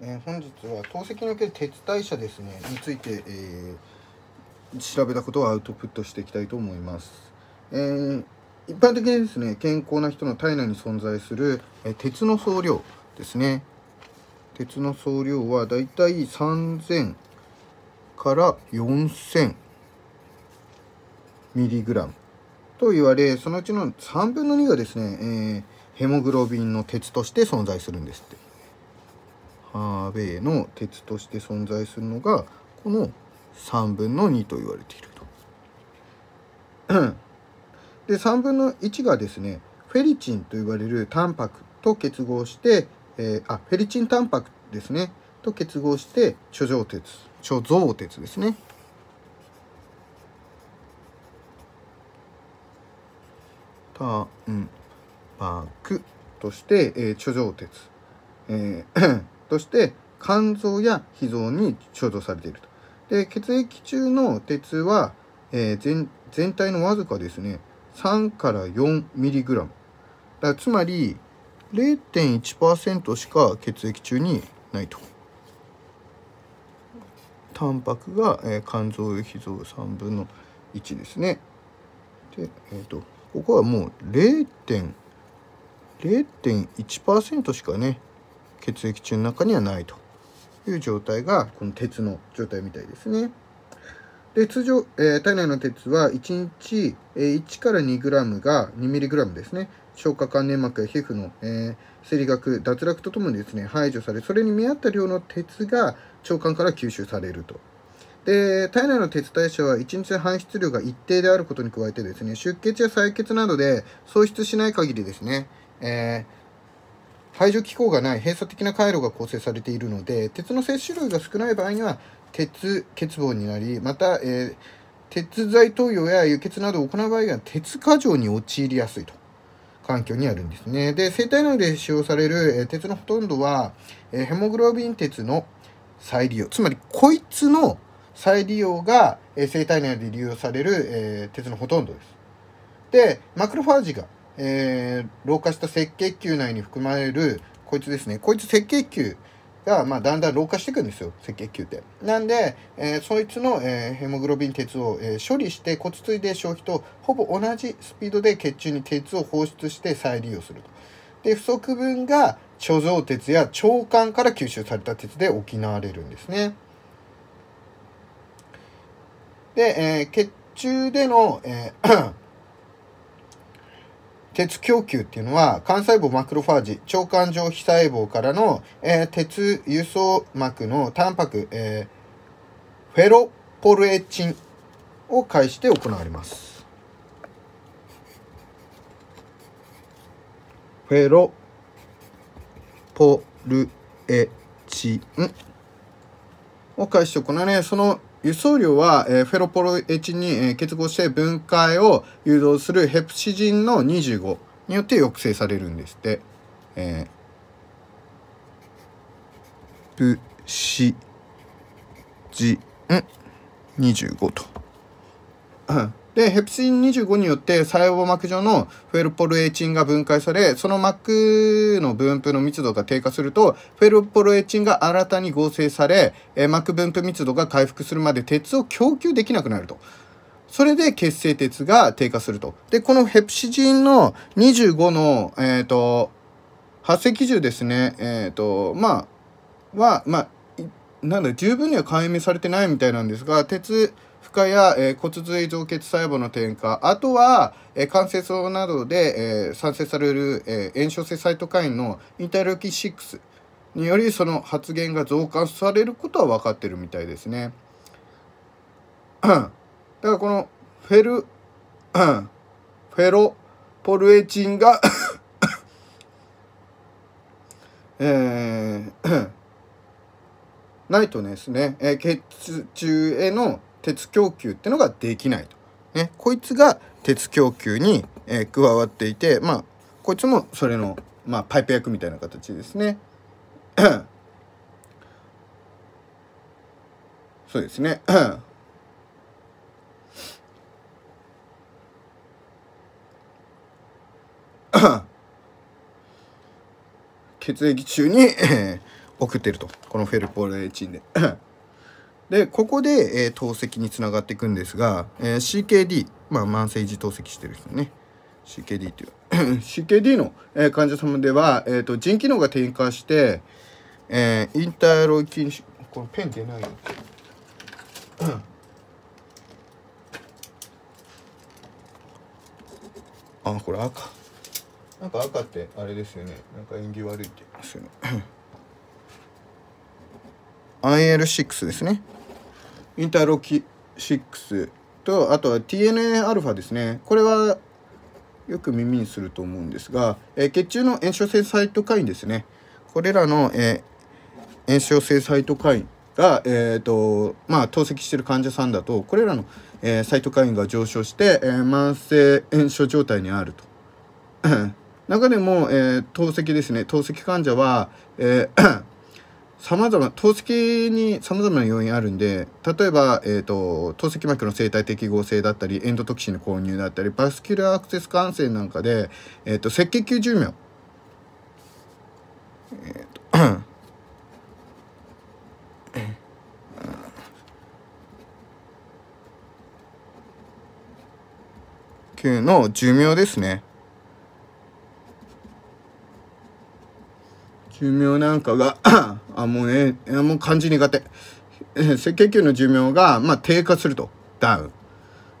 えー、本日は透析における鉄代謝ですねについて、えー、調べたことをアウトプットしていきたいと思います、えー、一般的にですね健康な人の体内に存在する、え鉄の総量ですね鉄の総量はだいたい3000から4000ミリグラムと言われそのうちの3分の2がですね、えヘモグロビンの鉄として存在するんですってアーウェイの鉄として存在するのがこの3分の2と言われていると。で3分の1がですねフェリチンと言われるタンパクと結合して、えー、あフェリチンタンパクですねと結合して貯蔵鉄貯蔵鉄ですね。タンパクとして、えー、貯蔵鉄、えーとして肝臓や脾臓に貯蔵されていると。で、血液中の鉄は、えー、全全体のわずかですね、3から 4mg。だつまり、0.1%しか血液中にないと。タンパクが、えー、肝臓脾臓3分の1ですね。で、えっ、ー、と、ここはもう0.1% 0.1%しかね血液中の中にはないという状態がこの鉄の状態みたいですね。で通常、えー、体内の鉄は1日、えー、1から 2g が 2mg ですね消化管粘膜や皮膚の、えー、生理学脱落とともにですね排除されそれに見合った量の鉄が腸管から吸収されるとで体内の鉄代謝は1日排出量が一定であることに加えてですね出血や採血などで喪失しない限りですね、えー排除機構がない閉鎖的な回路が構成されているので鉄の摂取量が少ない場合には鉄欠乏になりまた、えー、鉄剤投与や輸血などを行う場合には鉄過剰に陥りやすいと環境にあるんですねで生体内で使用される、えー、鉄のほとんどは、えー、ヘモグロビン鉄の再利用つまりこいつの再利用が、えー、生体内で利用される、え鉄のほとんどですでマクロファージがえー、老化した赤血球内に含まれるこいつですねこいつ赤血球が、まあ、だんだん老化していくんですよ赤血球って。なんで、えー、そいつの、えー、ヘモグロビン鉄を、えー、処理して骨髄で消費とほぼ同じスピードで血中に鉄を放出して再利用すると。で不足分が貯蔵鉄や腸管から吸収された鉄で補われるんですね。で、え血中での、え鉄供給っていうのは、幹細胞マクロファージ、腸管上皮細胞からの、えー、鉄輸送膜のタンパク、えー、フェロポルエチンを介して行われます。フェロポルエチンを介して行われ、その輸送量は、えー、フェロポロエチに、えー、結合して分解を誘導するヘプシジンの25によって抑制されるんですって。えー、プシジン25と。で、ヘプシン25によって細胞膜上のフェルポルエチンが分解され、その膜の分布の密度が低下すると、フェルポルエチンが新たに合成され、え膜分布密度が回復するまで鉄を供給できなくなると。それで血清鉄が低下すると。で、このヘプシジンの25の、えっ、ー、と、発生基準ですね、えっ、ー、と、まあ、は、まあ、なんだ、十分には解明されてないみたいなんですが、鉄、負荷や、えー、骨髄造血細胞の添加、あとは、えー、関節症などで、えー、産生される、え炎症性サイトカインのインタキシキク6によりその発現が増加されることは分かってるみたいですね。だからこのフェル、フェロポルエチンが えー、ないとですね、え血中への鉄供給ってのができないと。ね、こいつが鉄供給に、えー、加わっていて、まあ、こいつもそれの、まあ、パイプ役みたいな形ですね。そうですね。血液中に 送ってるとこのフェルポレチンででここで、えー、透析につながっていくんですが、えー、CKD、まあ、慢性維持透析してる人ね CKD ていう CKD の、えー、患者様では、えーと、腎機能が低下して、えー、インターロイキンこのペン出ないよ、あこれ赤なんか赤ってあれですよねなんか縁起悪いってういうの IL6 ですねインターロキ6とあとは TNAα ですねこれはよく耳にすると思うんですが、えー、血中の炎症性サイトカインですねこれらの、えー、炎症性サイトカインが、えーとまあ、透析している患者さんだとこれらの、えー、サイトカインが上昇して、えー、慢性炎症状態にあると 中でも、えー、透析ですね透析患者は、えーざま透析にさまざまな要因あるんで、例えば、えっ、ー、と、透析膜の生態適合性だったり、エンドトキシンの購入だったり、バスキュラーアクセス感染なんかで、えっ、ー、と、赤血球寿命。えー、と球の寿命ですね。寿命なんかがあ、もうね、もう感じ苦手。赤血球の寿命が、まあ、低下すると。ダウン。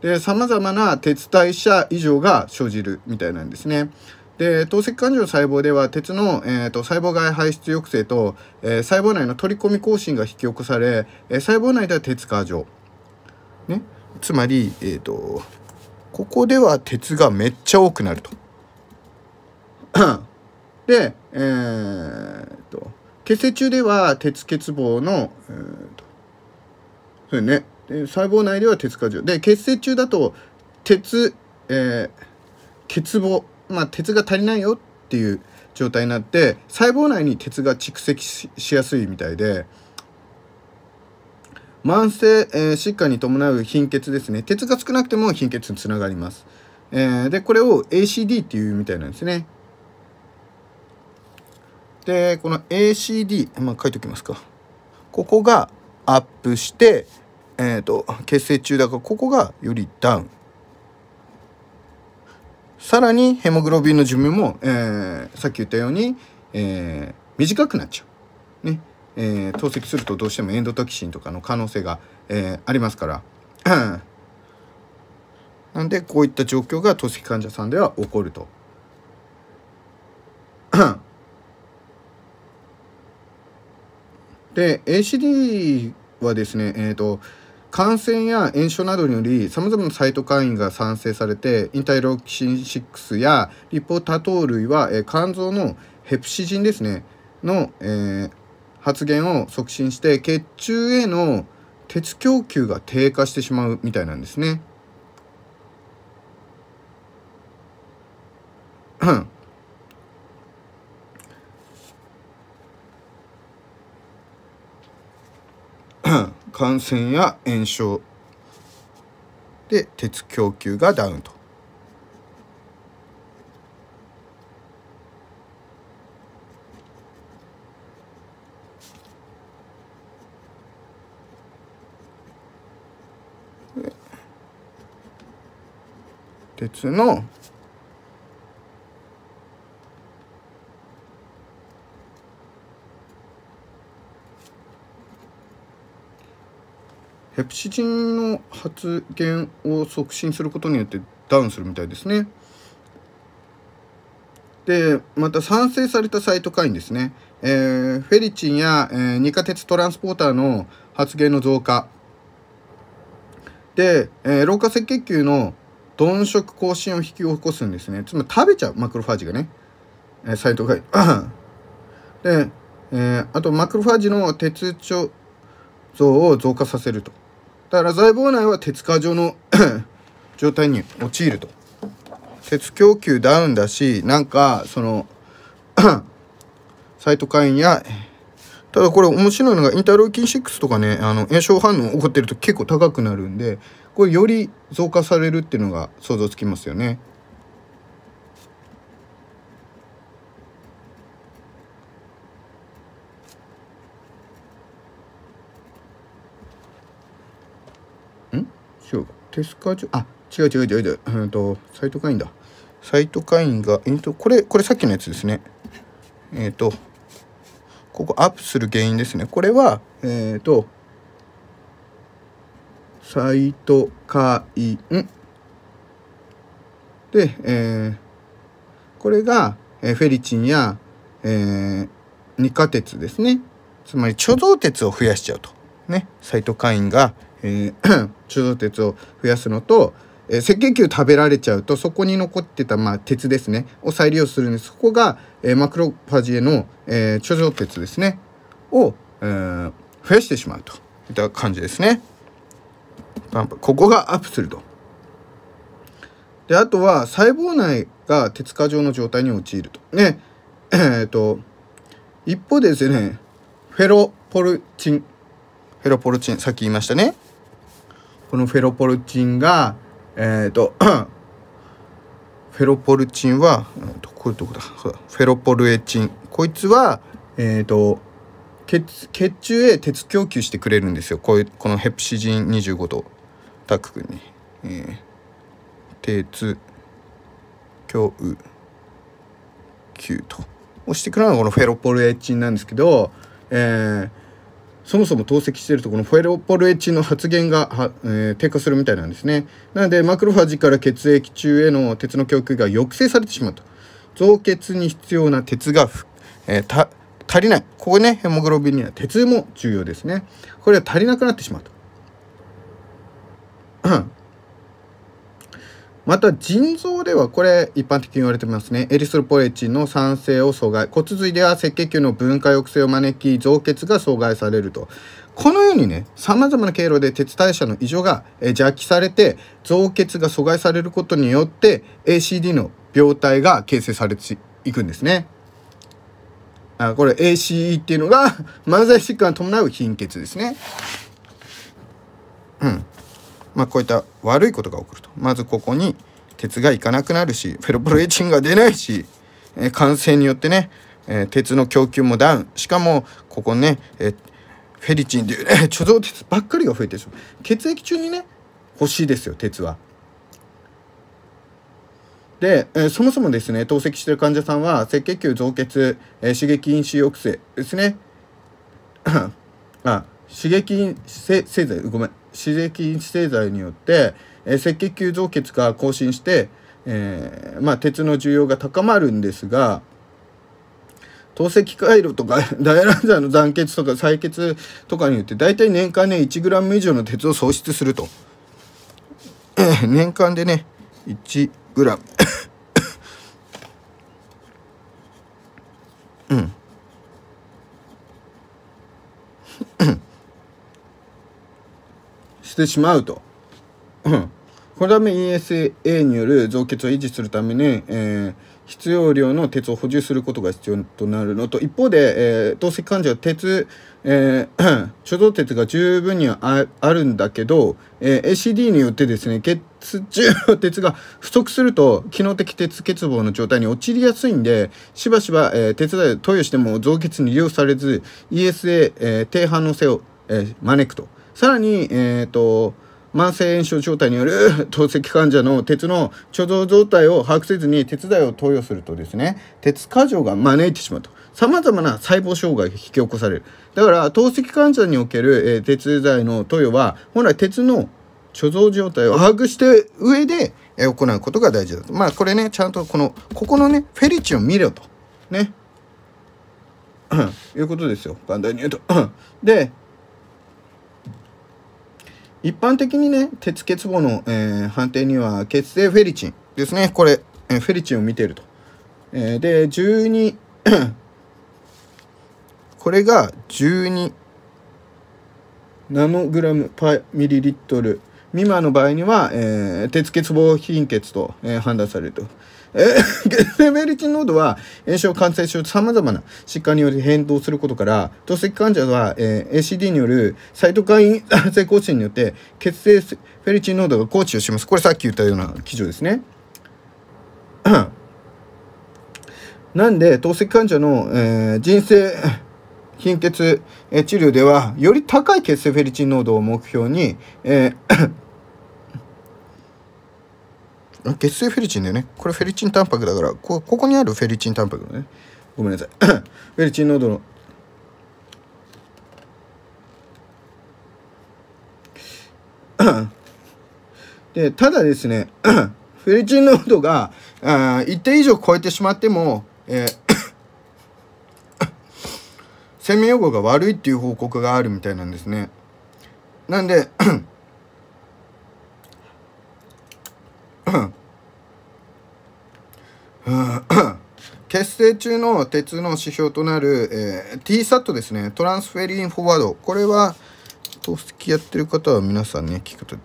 で、様々な鉄代謝異常が生じるみたいなんですね。で透析患者の細胞では鉄の、えーと、細胞外排出抑制と、えー、細胞内の取り込み更新が引き起こされ、えー、細胞内では鉄過剰、ね、つまり、えーと、とここでは鉄がめっちゃ多くなると。でえー、っと血清中では鉄欠乏の、そうね細胞内では鉄過剰で血清中だと鉄、えー、欠乏、まあ、鉄が足りないよっていう状態になって細胞内に鉄が蓄積しやすいみたいで慢性、えー、疾患に伴う貧血ですね鉄が少なくても貧血につながります、えー、でこれを ACD っていうみたいなんですねで、この ACD、まあ、書いておきますか。ここがアップして、えっ、ー、と、結成中だから、ここがよりダウン。さらに、ヘモグロビンの寿命も、えー、さっき言ったように、えー、短くなっちゃう。ね。えー、透析するとどうしてもエンドトキシンとかの可能性が、えー、ありますから なんでこういった状況が透析患者さんでは起こると で ACD はですね、えーと、感染や炎症などによりさまざまなサイトカインが産生されてインタイロキシン6やリポタトー類は、えー、肝臓のヘプシジンですねの、えー、発現を促進して血中への鉄供給が低下してしまうみたいなんですね。感染や炎症で鉄供給がダウンと。鉄のヘプシジンの発現を促進することによってダウンするみたいですね。でまた産生されたサイトカインですね、えー、フェリチンや、えー、二価鉄トランスポーターの発現の増加で、えー、老化赤血球の鈍食更新を引き起こすんですねつまり食べちゃうマクロファージがね、えー、サイトカイン で、えー、あとマクロファージの鉄貯増を増加させるとだから細胞内は鉄過剰の 状態に陥ると。鉄供給ダウンだし、なんか、その サイトカインや、ただこれ面白いのがインターロイキン6とかね、あの炎症反応起こってると結構高くなるんで、これより増加されるっていうのが想像つきますよね。違うテスカあ違う違う違う違う、うんと、サイトカインだ。サイトカインが、えっと、これ、これさっきのやつですね。えっ、ー、と、ここアップする原因ですね。これは、えっ、ー、と、サイトカインで、えー、これが、えフェリチンや、えー、二カ鉄ですね。つまり貯蔵鉄を増やしちゃうと。ね。サイトカインがえー、中道鉄を増やすのと、えー、赤血球食べられちゃうとそこに残ってた、まあ、鉄ですねを再利用するんですそこが、えー、マクロファジエの、えー、貯蔵鉄ですねを、えー、増やしてしまうといった感じですね。ここがアップすると。であとは細胞内が鉄過剰の状態に陥ると。ね えー、っと一方でですねフェロポルチンフェロポルチンさっき言いましたねこのフェロポルチンがえっ、ー、とフェロポルチンは、えー、とこれどこだフェロポルエチンこいつはえっ、ー、と血血中へ鉄供給してくれるんですよこういうこのヘプシジン25とタック君に、えー、鉄供給と押してくるのがこのフェロポルエチンなんですけどえーそもそも透析しているとこのフェロポルエチンの発現が、えー、低下するみたいなんですね。なのでマクロファージから血液中への鉄の供給が抑制されてしまうと。増血に必要な鉄が、えー、足りない。ここね、ヘモグロビンには鉄も重要ですね。これは足りなくなってしまうと。また腎臓ではこれ一般的に言われてますねエリスルポエチンの酸性を阻害骨髄では赤血球の分解抑制を招き造血が阻害されるとこのようにねさまざまな経路で鉄代謝の異常が邪気されて造血が阻害されることによって ACD の病態が形成されていくんですね。あこれ ACE っていうのが慢性疾患を伴う貧血ですね。うんまあ、こういった悪いことが起こると。まずここに鉄がいかなくなるし、フェロプロエチンが出ないし、えー、感染によってね、えー、鉄の供給もダウン。しかも、ここね、えー、フェリチンで、いう貯蔵鉄ばっかりが増えてしまう。血液中にね、欲しいですよ、鉄は。で、えー、そもそもですね透析している患者さんは赤血球増血、えー、刺激因子抑制ですね あ刺激因せ製剤ごめん刺激因子製剤によって、え赤血球増血が更新して、えー、まあ、鉄の需要が高まるんですが透析回路とかダインザ剤の残血とか採血とかによって大体年間ね 1g 以上の鉄を喪失すると年間でね 1g してしまうと。このため ESA による増血を維持するために、えー、必要量の鉄を補充することが必要となるのと一方で、えー、透析患者は鉄、えー、貯蔵鉄が十分にあるんだけど、えー、ACD によってですね血中の鉄が不足すると機能的鉄欠乏の状態に陥りやすいんでしばしば、えー、鉄剤を投与しても増血に利用されず ESA、えー、低反応性を、えー、招くと。さらに、えっ、ー、と、慢性炎症状態による 透析患者の鉄の貯蔵状態を把握せずに鉄剤を投与するとですね鉄過剰が招いてしまうとさまざまな細胞障害が引き起こされるだから透析患者における、えー、鉄剤の投与は本来鉄の貯蔵状態を把握して上で、えー、行うことが大事だとまあこれねちゃんとこのここのねフェリチを見ろとね いうことですよ簡単に言うと で一般的にね、鉄欠乏の、えー、判定には血清フェリチンですね。これ、えー、フェリチンを見ていると。えー、で、12 これが12ナノグラムパミリリットル未満の場合には、えー、鉄欠乏貧血と、えー、判断されると。えー、レベル1濃度は炎症、感染症、さまざまな疾患により変動することから、透析患者は、えー、ACD によるサイトカイン 性更新によって血清フェリチン濃度が高知をします。これさっき言ったような記準ですね。なんで、透析患者の、えー、人生、貧血治療では、より高い血清フェリチン濃度を目標に、えー血清フェリチンだよね。これフェリチンタンパクだから、こ、ここにあるフェリチンタンパクだね。ごめんなさい。フェリチン濃度の、で、ただですね、フェリチン濃度が、あ一定以上超えてしまっても、えー、生命予後が悪いっていう報告があるみたいなんですね。なんでエス中の鉄の指標となる、えー、TSAT ですね、トランスフェリンフォワード。これは、投石やってる方は皆さんね、聞くと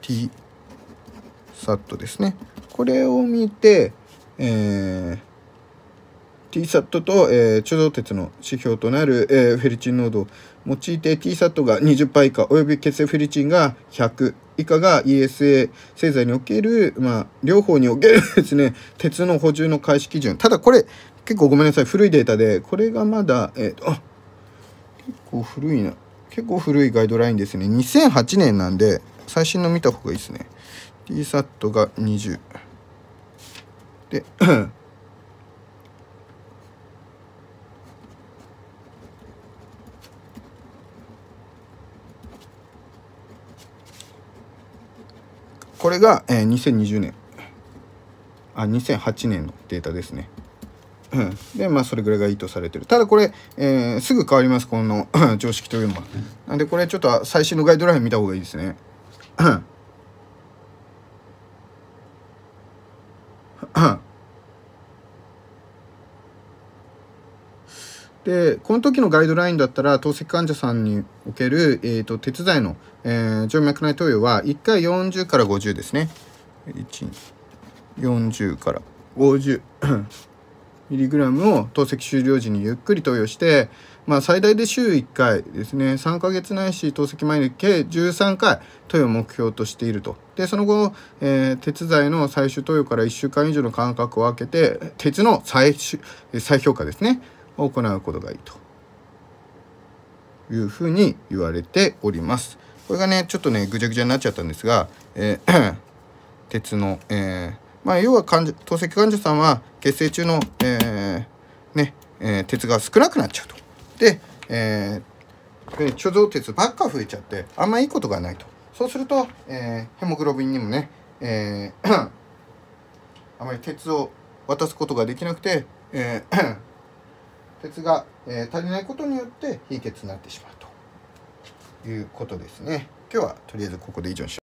TSAT ですね。これを見て、えー、TSAT と、えー、貯蔵鉄の指標となる、えー、フェリチン濃度を用いて TSAT が20倍以下、および血清フェリチンが100以下が ESA 製剤における、まあ、両方におけるですね、鉄の補充の開始基準。ただこれ、結構ごめんなさい古いデータでこれがまだえっ、ー、と結構古いな結構古いガイドラインですね2008年なんで最新の見た方がいいですね TSAT が20でこれが、えー、2020年あ2008年のデータですねでまあそれぐらいがいいとされてるただこれ、えー、すぐ変わりますこの 常識というのはなんでこれちょっと最新のガイドライン見た方がいいですね でこの時のガイドラインだったら透析患者さんにおける、えーと、鉄剤の、えー、静脈内投与は1回40から50ですね140から50ミリグラムを透析終了時にゆっくり投与して、まあ、最大で週1回ですね3ヶ月ないし透析前に計13回投与を目標としているとでその後、えー、鉄剤の最終投与から1週間以上の間隔を空けて鉄の最再評価ですねを行うことがいいというふうに言われております。これがねちょっとねぐちゃぐちゃになっちゃったんですが、えー、鉄の、えーまあ、要は患者透析患者さんは血清中の、えー、ねえー、鉄が少なくなっちゃうと。で、えー、貯蔵鉄ばっか増えちゃってあんまいいことがないと。そうすると、えー、ヘモグロビンにもね、えー、あまり鉄を渡すことができなくて、えー、鉄が、えー、足りないことによって貧血になってしまうということですね。今日はとりあえずここで以上にします。